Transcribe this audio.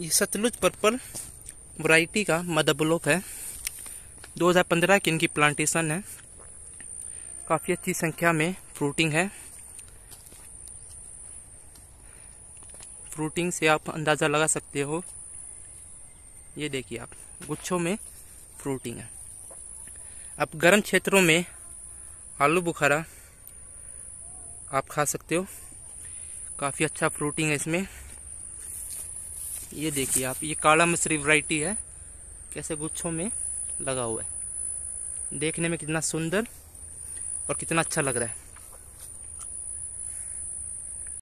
ये Sutlej purple variety का mother block है 2015 की इनकी प्लांटेशन है काफ़ी अच्छी संख्या में फ्रूटिंग है फ्रूटिंग से आप अंदाज़ा लगा सकते हो ये देखिए आप गुच्छों में फ्रूटिंग है अब गर्म क्षेत्रों में आलू बुखारा आप खा सकते हो काफ़ी अच्छा फ्रूटिंग है इसमें ये देखिए आप ये काला मछली वराइटी है कैसे गुच्छों में लगा हुआ है देखने में कितना सुंदर और कितना अच्छा लग रहा है